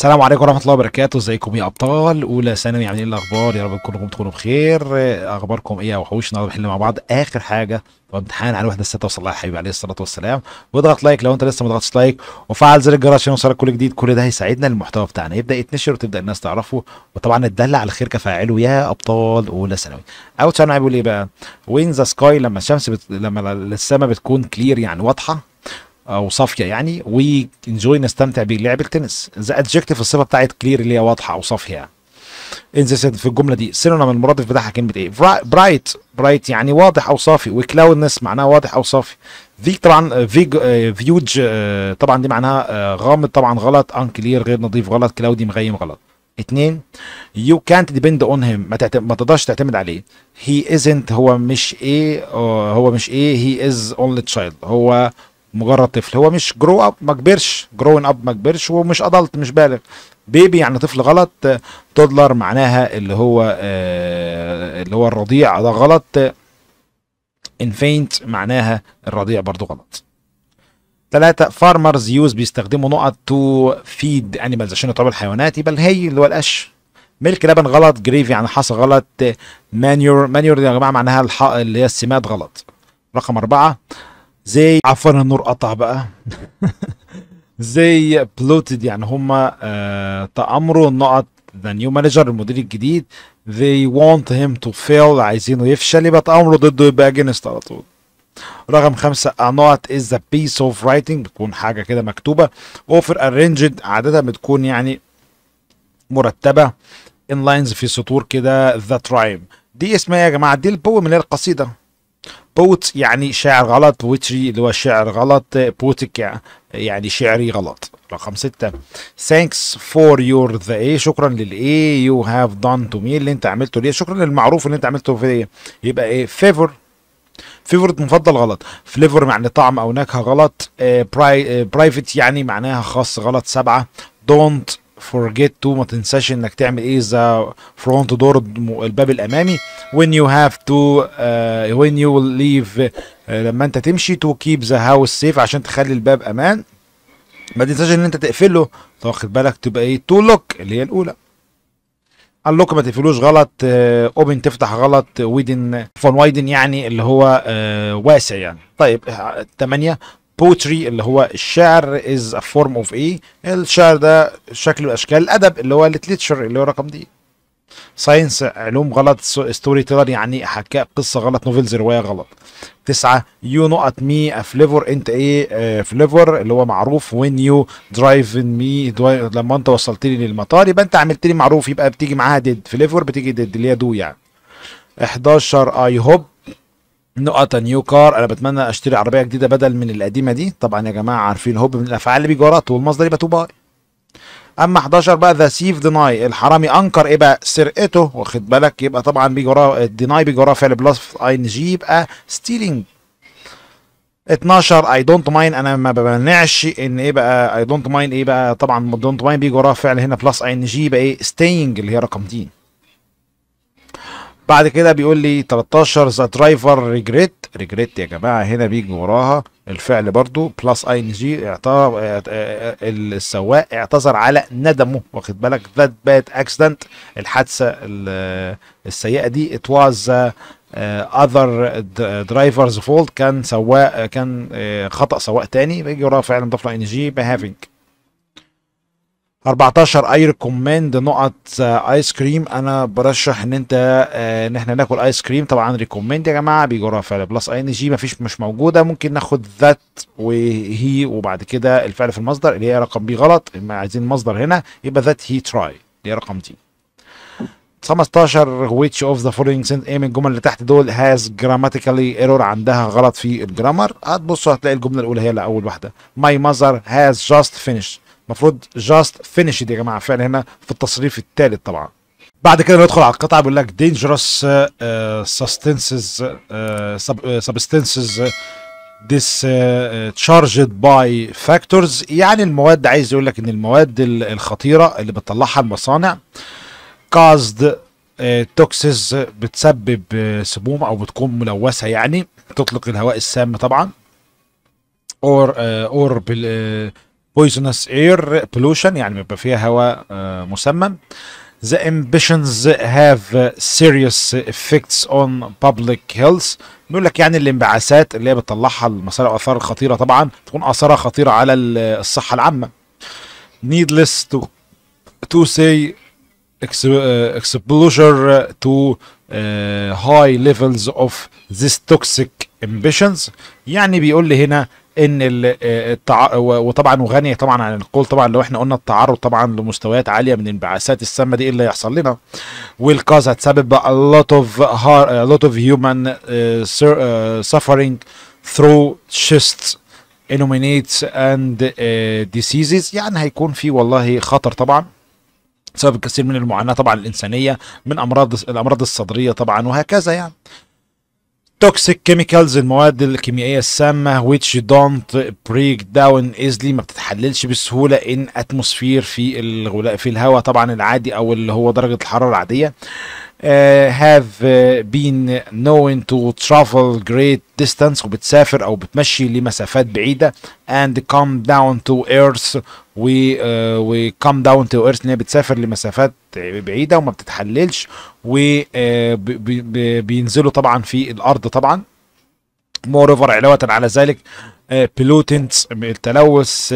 السلام عليكم ورحمه الله وبركاته ازيكم يا ابطال اولى ثانوي عاملين ايه الاخبار يا رب كلكم تكونوا بخير اخباركم ايه يا وحوش النهارده بنحل مع بعض اخر حاجه امتحان على الوحده السته وصل على حبيبي عليه الصلاه والسلام واضغط لايك لو انت لسه ما ضغطتش لايك وفعل زر الجرس عشان يوصلك كل جديد كل ده هيساعدنا المحتوى بتاعنا يبدا يتنشر وتبدا الناس تعرفه وطبعا تدلع على الخير كفاعله يا ابطال اولى ثانوي اوت سؤال بيقول ايه بقى وين ذا سكاي لما الشمس بت... لما السماء بتكون كلير يعني واضحه او صافيه يعني وي انجوي نستمتع بلعب التنس ذا ادجكتيف الصفه بتاعت كلير اللي هي واضحه او صافيه يعني ان في الجمله دي من المرادف بتاعها كلمه ايه برايت برايت يعني واضح او صافي وكلاودنس معناها واضح او صافي في طبعا في آه، فيوج آه، آه، طبعا دي معناها غامض طبعا غلط انكلير غير نظيف غلط كلاودي مغيم غلط اتنين يو كانت ديبند اون هيم ما تقدرش تعتمد عليه هي ازنت هو مش ايه هو مش ايه هي از اونلي تشايلد هو مجرد طفل هو مش جرو اب ما كبرش جروين اب ما كبرش ومش ادلت مش بالغ بيبي يعني طفل غلط تودلر معناها اللي هو آه، اللي هو الرضيع ده غلط انفينت معناها الرضيع برضو غلط ثلاثة فارمرز يوز بيستخدموا نقط تو فيد انيمالز عشان يطعموا الحيوانات يبقى الهي اللي هو القش ملك لبن غلط جريف يعني حصى غلط مانيور مانيور يا جماعه معناها الحق اللي هي السماد غلط رقم أربعة زي عفوا النور قطع بقى زي بلوتد يعني هم آه، تأمروا النقط ذا نيو مانجر المدير الجديد they want him to fail عايزينه يفشل يبقى تامروا ضده يبقى اجينست على طول رقم خمسة النقط is a piece of writing بتكون حاجة كده مكتوبة اوفر arranged عادة بتكون يعني مرتبة in lines في سطور كده the ترايم دي اسمها إيه يا جماعة دي البوم اللي هي القصيدة بوت يعني شعر غلط بوتري اللي هو شعر غلط بوتك يعني شعري غلط رقم ستة thanks for your the ايه شكرا للايه you have done to me اللي انت عملته ليه شكرا للمعروف اللي انت عملته إيه؟ يبقى ايه favor فيفورت مفضل غلط فليفر معنى طعم او نكهه غلط برايفت آه، آه، يعني معناها خاص غلط سبعة دونت forget to ما تنساش انك تعمل ايه ذا فرونت دور الباب الامامي when you have to uh, when you will leave uh, لما انت تمشي to keep the house safe عشان تخلي الباب امان ما تنساش ان انت تقفله واخد بالك تبقى ايه to lock اللي هي الاولى اللوك ما تقفلوش غلط اوبن آه، uh, تفتح غلط ويدن فون وايدن يعني اللي هو uh, واسع يعني طيب 8 البوتري اللي هو الشعر از فورم اوف ايه الشعر ده شكل من اشكال الادب اللي هو الليتشر اللي هو رقم دي ساينس علوم غلط ستوري تيلر يعني حكاء قصه غلط نوفلز روايه غلط تسعة يو ات مي فليفر انت ايه فليفر اللي هو معروف وين يو درايف مي لما انت وصلتني للمطار يبقى انت عملت لي معروف يبقى بتيجي معاها ديد فليفر بتيجي ديد اللي هي دو يعني 11 اي هوب نقطة نيو كار انا بتمنى اشتري عربية جديدة بدل من القديمة دي طبعا يا جماعة عارفين هوب من الافعال اللي بيجرات والمصدر يبقى تو باي اما 11 بقى ذا سيف ديناي الحرامي انكر ايه بقى سرقته واخد بالك يبقى طبعا بيجي وراه الديناي بيجي وراه فعل بلس اي ان جي يبقى ستيلينج 12 اي دونت ماين انا ما بمنعش ان ايه بقى اي دونت ماين ايه بقى طبعا دونت ماين بيجي وراه فعل هنا بلس اي ان جي يبقى ايه ستينج اللي هي رقم 10 بعد كده بيقول لي 13 ذا درايفر ريجريت ريجريت يا جماعه هنا بيجي وراها الفعل برضو بلس اي ان جي السواق اعتذر على ندمه واخد بالك ذات باد اكسيدنت الحادثه آه، السيئه دي ات واز اذر درايفرز فولت كان سواق آه، كان آه، خطا سواق تاني بيجي وراها فعلا ضفنا ان جي بهافنج 14 اي ريكومند نقط ايس آه، كريم انا برشح ان انت آه، ان احنا ناكل ايس كريم طبعا ريكومند يا جماعه بيجرها فعل بلس اي ان جي مفيش مش موجوده ممكن ناخد ذات وهي وبعد كده الفعل في المصدر اللي هي رقم بي غلط عايزين مصدر هنا يبقى ذات هي تراي اللي هي رقم دي 15 which of the following sentence ايه من الجمل اللي تحت دول has grammatically error عندها غلط في الجرامر هتبصوا هتلاقي الجمله الاولى هي اللي اول واحده my mother has just finished المفروض جاست فينيشد يا جماعه فعلا هنا في التصريف الثالث طبعا بعد كده ندخل على القطعه بيقول لك دينجرس سستنسز سبستنسز ديس تشارجد باي فاكتورز يعني المواد عايز يقول لك ان المواد الخطيره اللي بتطلعها المصانع كازد آه، توكسز بتسبب آه، سموم او بتكون ملوثه يعني تطلق الهواء السام طبعا اور اور آه، بال بويزنس اير بلوشن يعني بيبقى فيها هواء آه، مسمم The ambitions have serious effects on public health بيقول لك يعني الانبعاثات اللي هي بتطلعها المسار اثار خطيره طبعا تكون اثارها خطيره على الصحه العامه needless to to say exposure to uh, high levels of these toxic ambitions يعني بيقول لي هنا ان آه، التع... وطبعا وغني طبعا عن القول طبعا لو احنا قلنا التعرض طبعا لمستويات عاليه من الانبعاثات السامه دي ايه اللي هيحصل لنا والكاز هتسبب a lot of har... a lot of human uh, suffering through cysts and uh, diseases يعني هيكون في والله خطر طبعا سبب الكثير من المعاناه طبعا الانسانيه من امراض الامراض الصدريه طبعا وهكذا يعني توكسيك كيميكالز المواد الكيميائيه السامه which don't break down easily ما بتتحللش بسهوله in atmosphere في الغلاء في الهواء طبعا العادي او اللي هو درجه الحراره العاديه Uh, have uh, been known to travel great distance وبتسافر او بتمشي لمسافات بعيده and come down to earth و uh, we come down to earth ان هي بتسافر لمسافات بعيده وما بتتحللش وبينزلوا طبعا في الارض طبعا moreover علاوه على ذلك pollutants التلوث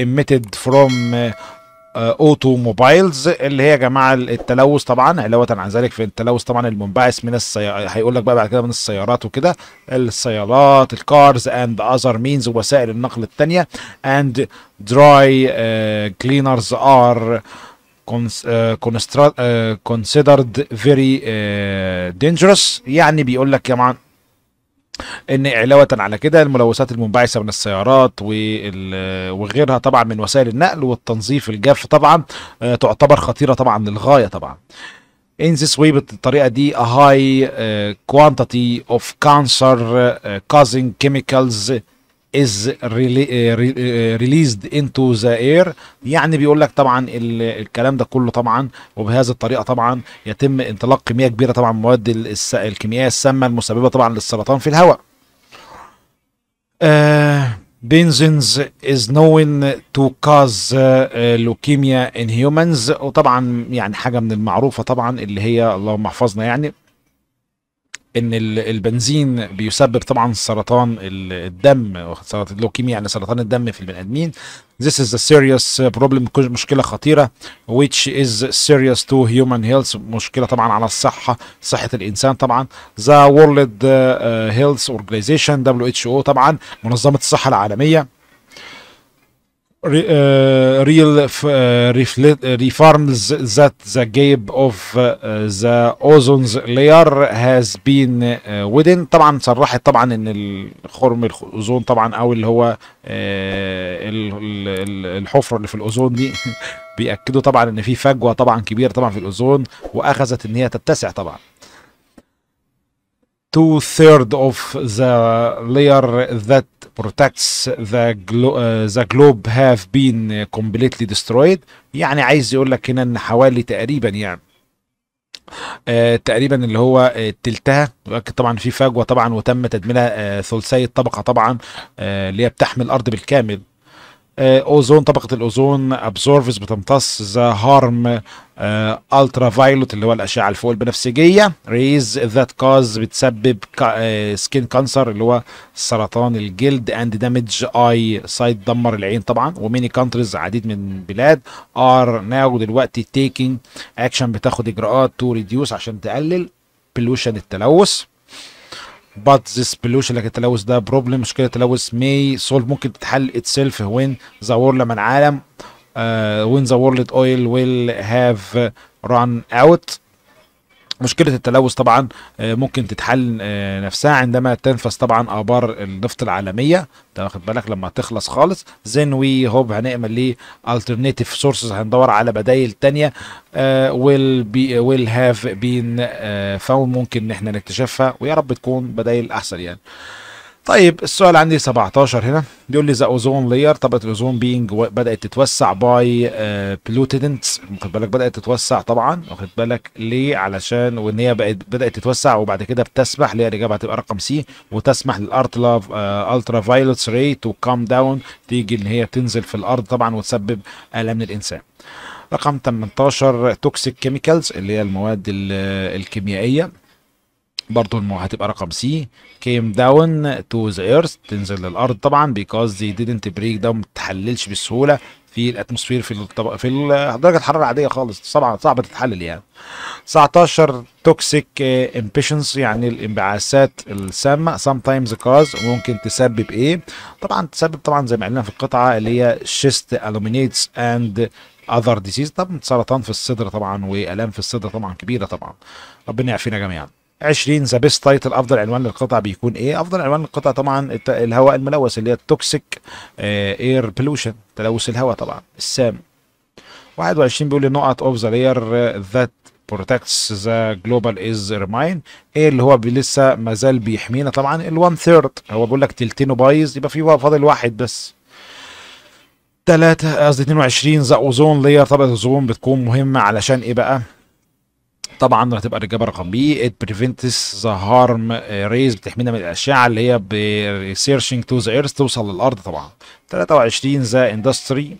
emitted from اوتو آه، موبايلز اللي هي يا جماعه التلوث طبعا علاوه عن ذلك في التلوث طبعا المنبعث من السيارات هيقول لك بقى بعد كده من السيارات وكده السيارات الكارز اند اذر مينز وسائل النقل الثانيه اند دراي كلينرز ار كونسيدرد فيري دينجرس يعني بيقول لك يا جماعه ان علاوه على كده الملوثات المنبعثه من السيارات وغيرها طبعا من وسائل النقل والتنظيف الجاف طبعا آه، تعتبر خطيره طبعا للغايه طبعا in this way بالطريقه دي a high uh, quantity of cancer uh, causing chemicals is eh, eh, released into the air يعني بيقول لك طبعا الكلام ده كله طبعا وبهذه الطريقه طبعا يتم انطلاق كميه كبيره طبعا مواد الكيميائيه السامه المسببه طبعا للسرطان في الهواء. بنزينز از نوين تو كاز لوكيميا ان هيومنز وطبعا يعني حاجه من المعروفه طبعا اللي هي اللهم احفظنا يعني ان البنزين بيسبب طبعا سرطان الدم سرطان اللوكيميا يعني سرطان الدم في البني ادمين This is a serious problem مشكلة خطيرة which is serious to human health مشكلة طبعا على الصحة صحة الإنسان طبعا The World آه، Health Organization WHO طبعا منظمة الصحة العالمية Uh, real uh, reforms uh, that the gap of the ozone layer has been within طبعا صرحت طبعا ان الخرم الاوزون طبعا او اللي هو آه، الحفره اللي في الاوزون دي بياكدوا طبعا ان في فجوه طبعا كبيره طبعا في الاوزون واخذت ان هي تتسع طبعا two thirds of the layer that protects the, glo uh, the globe have been uh, completely destroyed يعني عايز يقول لك هنا ان حوالي تقريبا يعني آه تقريبا اللي هو آه تلتها طبعا في فجوه طبعا وتم تدميرها آه ثلثي الطبقه طبعا آه اللي هي بتحمي الارض بالكامل آه، اوزون طبقه الاوزون ابزورفز بتمتص ذا هارم الترا فايلوت اللي هو الاشعه الفوق البنفسجيه ريز ذات كاز بتسبب سكين كانسر آه، اللي هو سرطان الجلد اند دامج اي سايد دمر العين طبعا وميني كانتريز عديد من البلاد ار ناو دلوقتي تيكينج اكشن بتاخد اجراءات تو ريديوس عشان تقلل بلوشن التلوث but this pollution لكن التلوث ده problem مشكله التلوث may solve ممكن تتحل itself when the world لما العالم uh, when the world oil will have run out مشكلة التلوث طبعا آه، ممكن تتحل آه، نفسها عندما تنفس طبعا آبار النفط العالمية ده واخد بالك لما تخلص خالص زين وي هوب هنعمل ليه alternative سورسز هندور على بدايل تانية ويل بي ويل هاف بين فاون ممكن ان احنا نكتشفها ويا رب تكون بدايل احسن يعني طيب السؤال عندي 17 هنا بيقول لي ذا اوزون لاير طبقه الاوزون بينج بدات تتوسع باي آه، بلوتيدنتس واخد بالك بدات تتوسع طبعا واخد بالك ليه علشان وان هي بقت بدات تتوسع وبعد كده بتسمح اللي هي الاجابه هتبقى رقم سي وتسمح لاف الترا فايلوتس راي تو كام داون تيجي ان هي تنزل في الارض طبعا وتسبب الام للانسان رقم 18 توكسيك كيميكالز اللي هي المواد الكيميائيه برضه هتبقى رقم سي كيم داون تو ذا ايرث تنزل للارض طبعا بيكوز دي didn't بريك داون ما تحللش بالسهوله في الاتموسفير في الطبق في درجه الحراره العاديه خالص طبعا صعب تتحلل يعني 19 توكسيك امبيشنز يعني الانبعاثات السامه سام تايمز كوز ممكن تسبب ايه طبعا تسبب طبعا زي ما قلنا في القطعه اللي هي شيست الومينيتس اند اذر ديزيز طب سرطان في الصدر طبعا والام في الصدر طبعا كبيره طبعا ربنا يعافينا جميعا 20 ذا بيست تايتل افضل عنوان للقطع بيكون ايه افضل عنوان للقطع طبعا الهواء الملوث اللي هي التوكسيك اير بلوشن تلوث الهواء طبعا السام 21 بيقول لي نقط اوف ذا لير ذات بروتكتس ذا جلوبال از ريماين ايه اللي هو لسه ما زال بيحمينا طبعا ال1 ثيرد هو بيقول لك تلتين بايظ يبقى في فاضل واحد بس ثلاثة قصدي 22 ذا اوزون لير طبقه الاوزون بتكون مهمه علشان ايه بقى طبعا هتبقى الإجابة رقم بي ات بريفنتس ذا هارم ريز بتحمينا من الأشعة اللي هي بريسيرشنج تو ذا ايرث توصل للأرض طبعا 23 ذا اندستري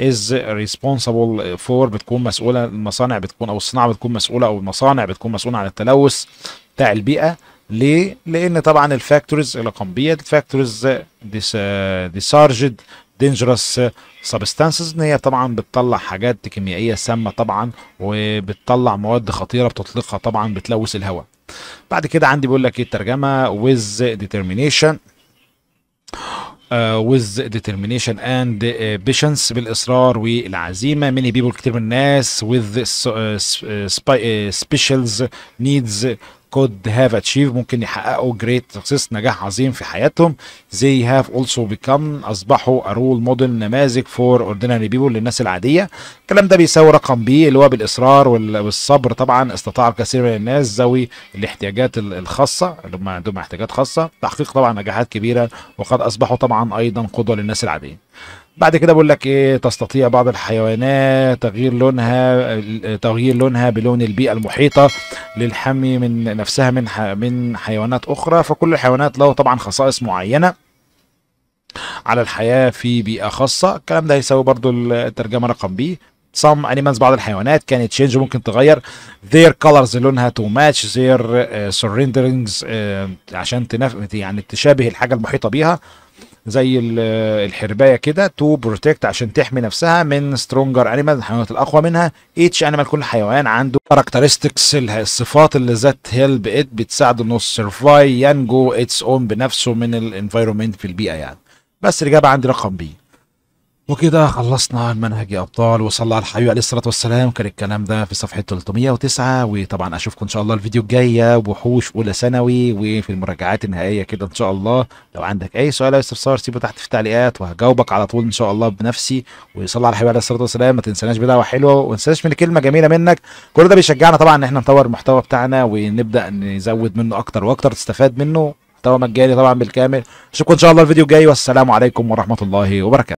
از ريسبونسبل فور بتكون مسؤولة المصانع بتكون أو الصناعة بتكون مسؤولة أو المصانع بتكون مسؤولة عن التلوث بتاع البيئة ليه؟ لأن طبعا الفاكتوريز رقم بي الفاكتوريز ديسارجد آه، دينجرس سبستانسز ان هي طبعا بتطلع حاجات كيميائيه سامه طبعا وبتطلع مواد خطيره بتطلقها طبعا بتلوث الهواء بعد كده عندي بيقول لك ايه الترجمه ويز ديترمينيشن ويز ديترمينيشن اند بيشنس بالاصرار والعزيمه ميني بيبول كتير من الناس ويز سبيشالز نيدز could have achieved ممكن يحققوا great success نجاح عظيم في حياتهم they have also become أصبحوا a role model نماذج for ordinary people للناس العادية الكلام ده بيساوي رقم B اللي هو بالإصرار والصبر طبعا استطاع الكثير من الناس ذوي الاحتياجات الخاصة اللي هم عندهم احتياجات خاصة تحقيق طبعا نجاحات كبيرة وقد أصبحوا طبعا أيضا قدوة للناس العادية بعد كده بقول لك ايه تستطيع بعض الحيوانات تغيير لونها تغيير لونها بلون البيئه المحيطه للحمي من نفسها من من حيوانات اخرى فكل الحيوانات له طبعا خصائص معينه على الحياه في بيئه خاصه الكلام ده هيساوي برضو الترجمه رقم بي some animals بعض الحيوانات كانت تشينج ممكن تغير their colors لونها تو ماتش their uh, uh, عشان تنف... يعني تشابه الحاجة المحيطة بيها زي uh, الحرباية كده تو بروتكت عشان تحمي نفسها من سترونجر انيمال الحيوانات الأقوى منها اتش انيمال كل حيوان عنده characteristics الصفات اللي ذات هيلب ات بتساعده انه سرفاي ينجو اتس اون بنفسه من الانفايرومنت في البيئة يعني بس الإجابة عندي رقم بي وكده خلصنا منهج ابطال وصلى على الحبيب عليه الصلاه والسلام كان الكلام ده في صفحه 309 وطبعا اشوفكم ان شاء الله الفيديو الجايه وحوش اولى ثانوي وفي المراجعات النهائيه كده ان شاء الله لو عندك اي سؤال او استفسار سيبه تحت في التعليقات وهجاوبك على طول ان شاء الله بنفسي وصلى على الحبيب عليه الصلاه والسلام ما تنسناش بدعوه حلوه وما تنساش من كلمه جميله منك كل ده بيشجعنا طبعا ان احنا نطور المحتوى بتاعنا ونبدا نزود منه اكتر واكتر تستفاد منه محتوى مجاني طبعا بالكامل اشوفكم ان شاء الله الفيديو الجاي والسلام عليكم ورحمه الله وبركاته